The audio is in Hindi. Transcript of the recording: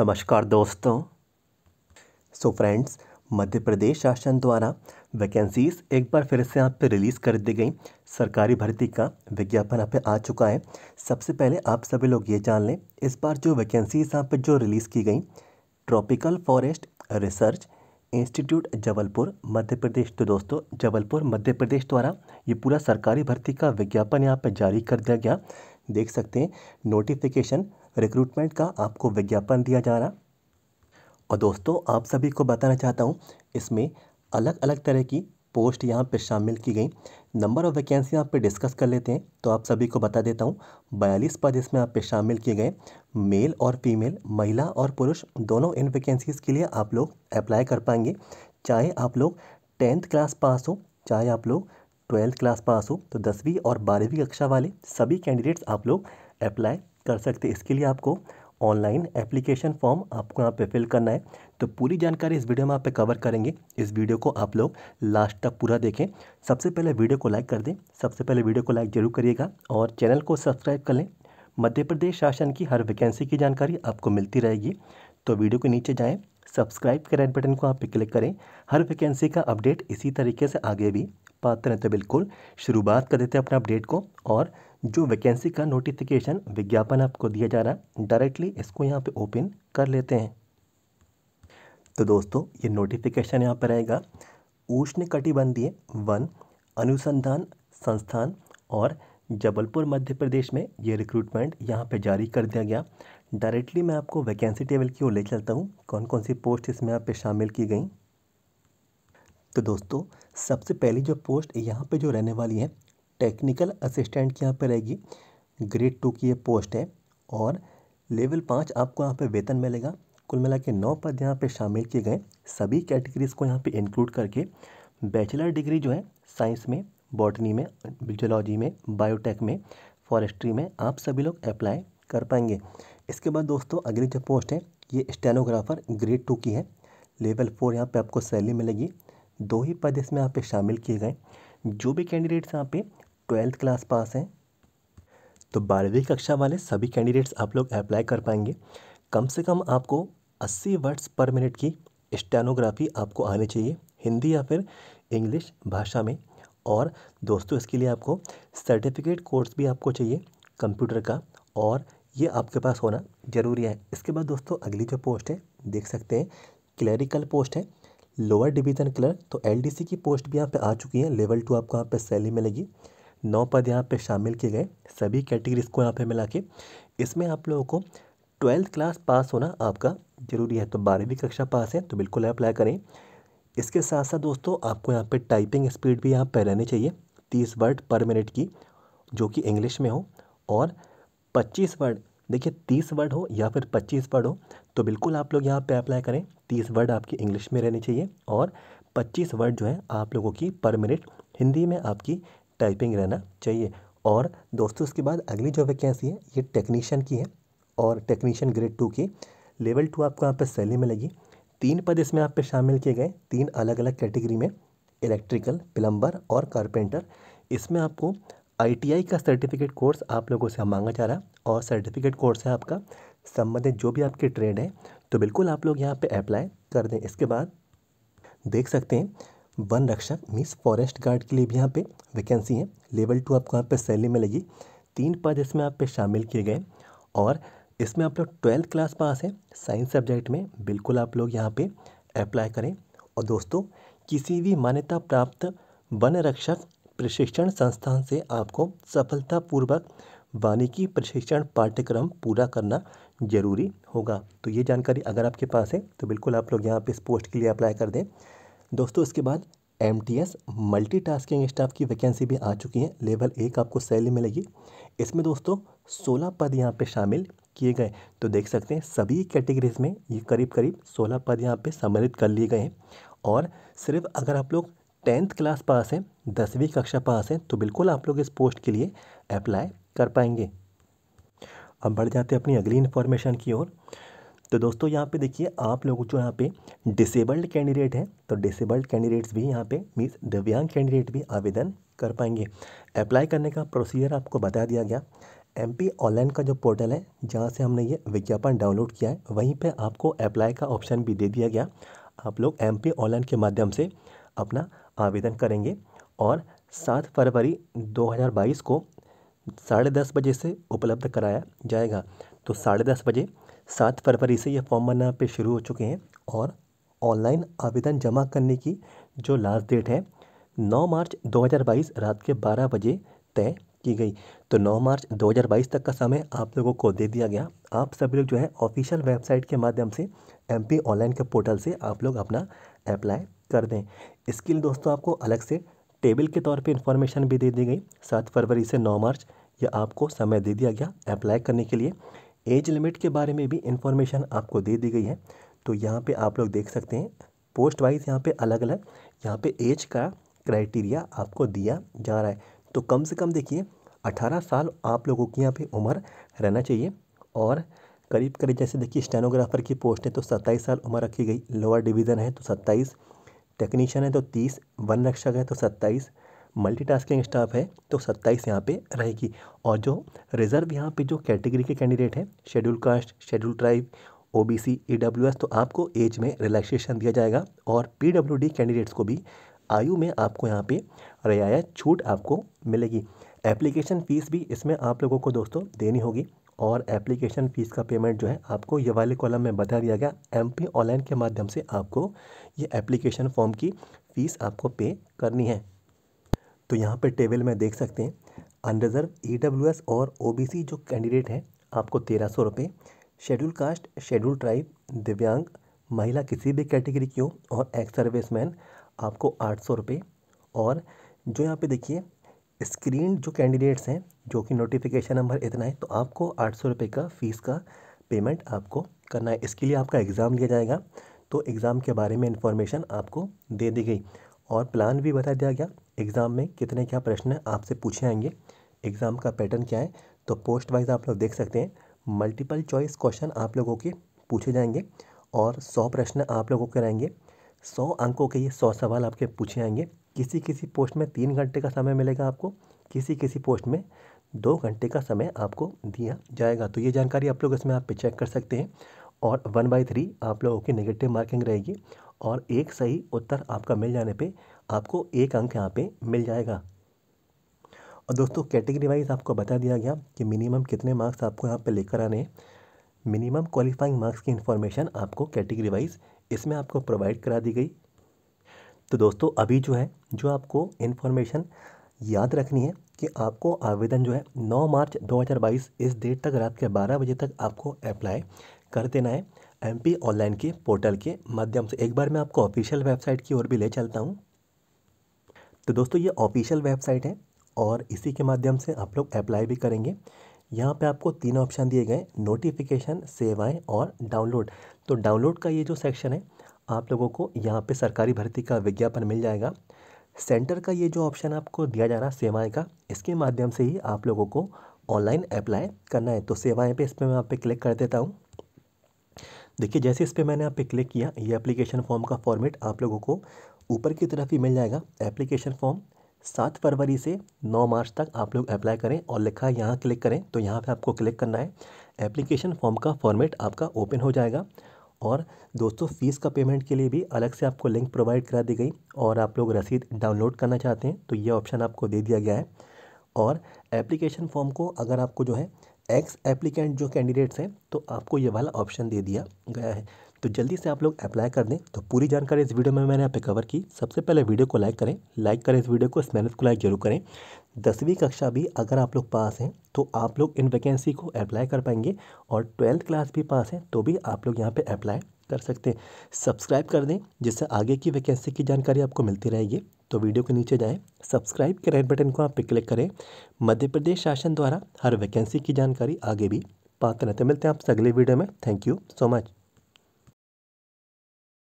नमस्कार दोस्तों सो फ्रेंड्स मध्य प्रदेश शासन द्वारा वैकेंसीज एक बार फिर से यहाँ पे रिलीज़ कर दी गई सरकारी भर्ती का विज्ञापन यहाँ पे आ चुका है सबसे पहले आप सभी लोग ये जान लें इस बार जो वैकेंसीज यहाँ पे जो रिलीज़ की गई tropical forest research institute Jabalpur Madhya Pradesh तो दोस्तों जबलपुर मध्य प्रदेश द्वारा ये पूरा सरकारी भर्ती का विज्ञापन यहाँ पर जारी कर दिया गया देख सकते हैं नोटिफिकेशन रिक्रूटमेंट का आपको विज्ञापन दिया जा रहा और दोस्तों आप सभी को बताना चाहता हूँ इसमें अलग अलग तरह की पोस्ट यहाँ पर शामिल की गई नंबर ऑफ़ वैकेंसी यहाँ पे डिस्कस कर लेते हैं तो आप सभी को बता देता हूँ बयालीस पद इसमें आप पे शामिल किए गए मेल और फीमेल महिला और पुरुष दोनों इन वैकेंसीज़ के लिए आप लोग अप्लाई कर पाएंगे चाहे आप लोग टेंथ क्लास पास हो चाहे आप लोग ट्वेल्थ क्लास पास हो तो दसवीं और बारहवीं कक्षा वाले सभी कैंडिडेट्स आप लोग अप्लाई कर सकते इसके लिए आपको ऑनलाइन एप्लीकेशन फॉर्म आपको यहाँ पे फिल करना है तो पूरी जानकारी इस वीडियो में आप पे कवर करेंगे इस वीडियो को आप लोग लास्ट तक पूरा देखें सबसे पहले वीडियो को लाइक कर दें सबसे पहले वीडियो को लाइक जरूर करिएगा और चैनल को सब्सक्राइब कर लें मध्य प्रदेश शासन की हर वैकेंसी की जानकारी आपको मिलती रहेगी तो वीडियो के नीचे जाएँ सब्सक्राइब के रेड बटन को आप पे क्लिक करें हर वैकेंसी का अपडेट इसी तरीके से आगे भी हैं रहते तो बिल्कुल शुरुआत कर देते हैं अपने अपडेट को और जो वैकेंसी का नोटिफिकेशन विज्ञापन आपको दिया जा रहा है डायरेक्टली इसको यहाँ पे ओपन कर लेते हैं तो दोस्तों ये नोटिफिकेशन यहाँ पर रहेगा उष्ण कटिबंधीय वन अनुसंधान संस्थान और जबलपुर मध्य प्रदेश में ये रिक्रूटमेंट यहाँ पे जारी कर दिया गया डायरेक्टली मैं आपको वैकेंसी टेबल की ओर ले चलता हूँ कौन कौन सी पोस्ट इसमें यहाँ पे शामिल की गई तो दोस्तों सबसे पहली जो पोस्ट यहाँ पे जो रहने वाली है टेक्निकल असिस्टेंट की यहाँ पर रहेगी ग्रेड टू की ये पोस्ट है और लेवल पाँच आपको यहाँ पे वेतन मिलेगा कुल मिला के नौ पद यहाँ पे शामिल किए गए सभी कैटेगरीज को यहाँ पे इंक्लूड करके बैचलर डिग्री जो है साइंस में बॉटनी में जोलॉजी में बायोटेक में फॉरेस्ट्री में आप सभी लोग अप्लाई कर पाएंगे इसके बाद दोस्तों अगली जो पोस्ट है ये स्टेनोग्राफर ग्रेड टू की है लेवल फोर यहाँ पर आपको सैलरी मिलेगी दो ही पद इसमें यहाँ पर शामिल किए गए जो भी कैंडिडेट्स यहाँ पर ट्वेल्थ क्लास पास हैं तो बारहवीं कक्षा वाले सभी कैंडिडेट्स आप लोग अप्लाई कर पाएंगे कम से कम आपको अस्सी वर्ड्स पर मिनट की स्टेनोग्राफी आपको आनी चाहिए हिंदी या फिर इंग्लिश भाषा में और दोस्तों इसके लिए आपको सर्टिफिकेट कोर्स भी आपको चाहिए कंप्यूटर का और ये आपके पास होना ज़रूरी है इसके बाद दोस्तों अगली जो पोस्ट है देख सकते हैं क्लरिकल पोस्ट है लोअर डिवीज़न क्लर्क तो एलडीसी की पोस्ट भी यहाँ पे आ चुकी है लेवल टू आपको यहाँ पे सैली मिलेगी नौ पद यहाँ पे शामिल किए गए सभी कैटेगरीज को यहाँ पे मिला के इसमें आप लोगों को ट्वेल्थ क्लास पास होना आपका ज़रूरी है तो बारहवीं कक्षा पास है तो बिल्कुल अप्लाई करें इसके साथ साथ दोस्तों आपको यहाँ पे टाइपिंग स्पीड भी यहाँ पर रहनी चाहिए तीस वर्ड पर मिनट की जो कि इंग्लिश में हो और पच्चीस वर्ड देखिए तीस वर्ड हो या फिर पच्चीस वर्ड हो तो बिल्कुल आप लोग यहाँ पर अप्लाई करें तीस वर्ड आपकी इंग्लिश में रहनी चाहिए और पच्चीस वर्ड जो है आप लोगों की पर मिनट हिंदी में आपकी टाइपिंग रहना चाहिए और दोस्तों उसके बाद अगली जो वैकेंसी है ये टेक्नीशियन की है और टेक्नीशियन ग्रेड टू की लेवल टू आपको यहाँ पर में मिलेगी तीन पद इसमें आप पे शामिल किए गए तीन अलग अलग कैटेगरी में इलेक्ट्रिकल प्लम्बर और कारपेंटर इसमें आपको आईटीआई का सर्टिफिकेट कोर्स आप लोगों से मांगा जा रहा है और सर्टिफिकेट कोर्स है आपका संबंधित जो भी आपके ट्रेड है तो बिल्कुल आप लोग यहाँ पे अप्लाई कर दें इसके बाद देख सकते हैं वन रक्षक मीन्स फॉरेस्ट गार्ड के लिए भी यहाँ पे वैकेंसी है लेवल टू आपको यहाँ पे सैलरी मिलेगी तीन पद इसमें आप पे शामिल किए गए और इसमें आप लोग ट्वेल्थ क्लास पास हैं साइंस सब्जेक्ट में बिल्कुल आप लोग यहाँ पे अप्लाई करें और दोस्तों किसी भी मान्यता प्राप्त वन रक्षक प्रशिक्षण संस्थान से आपको सफलतापूर्वक वानिकी प्रशिक्षण पाठ्यक्रम पूरा करना जरूरी होगा तो ये जानकारी अगर आपके पास है तो बिल्कुल आप लोग यहाँ पे इस पोस्ट के लिए अप्लाई कर दें दोस्तों इसके बाद M T S multi tasking staff की वैकेंसी भी आ चुकी है लेवल एक आपको सैलरी मिलेगी इसमें दोस्तों सोलह पद यहाँ पे शामिल किए गए तो देख सकते हैं सभी कैटेगरीज में ये करीब करीब सोलह पद यहाँ पे सम्मिलित कर लिए गए हैं और सिर्फ अगर आप लोग टेंथ क्लास पास हैं दसवीं कक्षा पास हैं तो बिल्कुल आप लोग इस पोस्ट के लिए अप्लाई कर पाएंगे अब बढ़ जाते हैं अपनी अगली इन्फॉर्मेशन की ओर तो दोस्तों यहाँ पे देखिए आप लोग जो यहाँ पे डिसेबल्ड कैंडिडेट हैं तो डिसेबल्ड कैंडिडेट्स भी यहाँ पे मीन्स दिव्यांग कैंडिडेट भी आवेदन कर पाएंगे अप्लाई करने का प्रोसीजर आपको बता दिया गया एम पी ऑनलाइन का जो पोर्टल है जहाँ से हमने ये विज्ञापन डाउनलोड किया है वहीं पर आपको अप्लाई का ऑप्शन भी दे दिया गया आप लोग एम पी ऑनलाइन के माध्यम से अपना आवेदन करेंगे और सात फरवरी 2022 को साढ़े दस बजे से उपलब्ध कराया जाएगा तो साढ़े दस बजे सात फरवरी से यह फॉर्म भरना पे शुरू हो चुके हैं और ऑनलाइन आवेदन जमा करने की जो लास्ट डेट है नौ मार्च दो रात के बारह बजे तय की गई तो 9 मार्च 2022 तक का समय आप लोगों को दे दिया गया आप सभी लोग जो है ऑफिशियल वेबसाइट के माध्यम से एम ऑनलाइन के पोर्टल से आप लोग अपना अप्लाई कर दें इसके लिए दोस्तों आपको अलग से टेबल के तौर पे इन्फॉर्मेशन भी दे दी गई सात फरवरी से नौ मार्च यह आपको समय दे दिया गया अप्लाई करने के लिए एज लिमिट के बारे में भी इन्फॉर्मेशन आपको दे दी गई है तो यहाँ पे आप लोग देख सकते हैं पोस्ट वाइज यहाँ पे अलग अलग यहाँ पे एज का क्राइटेरिया आपको दिया जा रहा है तो कम से कम देखिए अठारह साल आप लोगों की यहाँ पे उम्र रहना चाहिए और करीब करीब जैसे देखिए स्टेनोग्राफर की पोस्ट है तो सत्ताईस साल उम्र रखी गई लोअर डिवीज़न है तो सत्ताईस टेक्नीशियन है तो तीस वन रक्षक है तो सत्ताईस मल्टीटास्किंग स्टाफ है तो सत्ताईस यहाँ पे रहेगी और जो रिज़र्व यहाँ पे जो कैटेगरी के कैंडिडेट हैं schedule caste schedule tribe O B C E W S तो आपको एज में रिलैक्सेशन दिया जाएगा और पी डब्ल्यू डी कैंडिडेट्स को भी आयु में आपको यहाँ पे रियायत छूट आपको मिलेगी एप्लीकेशन फ़ीस भी इसमें आप लोगों को दोस्तों देनी होगी और एप्लीकेशन फ़ीस का पेमेंट जो है आपको ये वाले कॉलम में बता दिया गया एम पी ऑनलाइन के माध्यम से आपको ये एप्लीकेशन फॉर्म की फ़ीस आपको पे करनी है तो यहाँ पर टेबल में देख सकते हैं अनरिजर्व ई और ओ जो कैंडिडेट हैं आपको तेरह सौ रुपये शेड्यूल कास्ट शेड्यूल ट्राइब दिव्यांग महिला किसी भी कैटेगरी की हो और एक्स सर्विसमैन आपको आठ सौ रुपये और जो यहाँ पे देखिए स्क्रीन जो कैंडिडेट्स हैं जो कि नोटिफिकेशन नंबर इतना है तो आपको आठ सौ रुपये का फ़ीस का पेमेंट आपको करना है इसके लिए आपका एग्ज़ाम लिया जाएगा तो एग्ज़ाम के बारे में इन्फॉर्मेशन आपको दे दी गई और प्लान भी बता दिया गया एग्ज़ाम में कितने क्या प्रश्न आपसे पूछे आएंगे एग्ज़ाम का पैटर्न क्या है तो पोस्ट वाइज आप लोग देख सकते हैं मल्टीपल चॉइस क्वेश्चन आप लोगों के पूछे जाएंगे और सौ प्रश्न आप लोगों के रहेंगे सौ अंकों के ये सौ सवाल आपके पूछे आएंगे किसी किसी पोस्ट में तीन घंटे का समय मिलेगा आपको किसी किसी पोस्ट में दो घंटे का समय आपको दिया जाएगा तो ये जानकारी आप लोग इसमें आप पे चेक कर सकते हैं और वन बाई थ्री आप लोगों की नेगेटिव मार्किंग रहेगी और एक सही उत्तर आपका मिल जाने पे आपको एक अंक यहाँ पे मिल जाएगा और दोस्तों कैटेगरी वाइज आपको बता दिया गया कि मिनिमम कितने मार्क्स आपको यहाँ पे लेकर आने हैं मिनिमम क्वालिफाइंग मार्क्स की इन्फॉर्मेशन आपको कैटेगरी वाइज इसमें आपको प्रोवाइड करा दी गई तो दोस्तों अभी जो है जो आपको इन्फॉर्मेशन याद रखनी है कि आपको आवेदन जो है 9 मार्च 2022 इस डेट तक रात के 12 बजे तक आपको अप्लाई कर देना है एमपी ऑनलाइन के पोर्टल के माध्यम से एक बार मैं आपको ऑफिशियल वेबसाइट की ओर भी ले चलता हूँ तो दोस्तों ये ऑफिशियल वेबसाइट है और इसी के माध्यम से आप लोग अप्लाई भी करेंगे यहाँ पे आपको तीन ऑप्शन दिए गए नोटिफिकेशन सेवाएं और डाउनलोड तो डाउनलोड का ये जो सेक्शन है आप लोगों को यहाँ पे सरकारी भर्ती का विज्ञापन मिल जाएगा सेंटर का ये जो ऑप्शन आपको दिया जा रहा है सेवाएँ का इसके माध्यम से ही आप लोगों को ऑनलाइन अप्लाई करना है तो सेवाएँ पर इस पर मैं आप पे क्लिक कर देता हूँ देखिए जैसे इस पर मैंने आप पे क्लिक किया ये एप्लीकेशन फॉर्म का फॉर्मेट आप लोगों को ऊपर की तरफ ही मिल जाएगा एप्लीकेशन फॉर्म सात फरवरी से नौ मार्च तक आप लोग अप्लाई करें और लिखा है यहाँ क्लिक करें तो यहाँ पे आपको क्लिक करना है एप्लीकेशन फॉर्म का फॉर्मेट आपका ओपन हो जाएगा और दोस्तों फ़ीस का पेमेंट के लिए भी अलग से आपको लिंक प्रोवाइड करा दी गई और आप लोग रसीद डाउनलोड करना चाहते हैं तो ये ऑप्शन आपको दे दिया गया है और एप्लीकेशन फॉर्म को अगर आपको जो है एक्स एप्लीकेंट जो कैंडिडेट्स हैं तो आपको ये वाला ऑप्शन दे दिया गया है तो जल्दी से आप लोग अप्लाई कर दें तो पूरी जानकारी इस वीडियो में मैंने यहाँ पे कवर की सबसे पहले वीडियो को लाइक करें लाइक करें इस वीडियो को इस मेहनत को लाइक जरूर करें दसवीं कक्षा भी अगर आप लोग पास हैं तो आप लोग इन वैकेंसी को अप्लाई कर पाएंगे और ट्वेल्थ क्लास भी पास हैं तो भी आप लोग यहाँ पर अप्लाई कर सकते हैं सब्सक्राइब कर दें जिससे आगे की वैकेंसी की जानकारी आपको मिलती रहेगी तो वीडियो के नीचे जाएं सब्सक्राइब के रेड बटन को आप पे क्लिक करें मध्य प्रदेश शासन द्वारा हर वैकेंसी की जानकारी आगे भी पाते रहते मिलते हैं आपसे अगले वीडियो में थैंक यू सो मच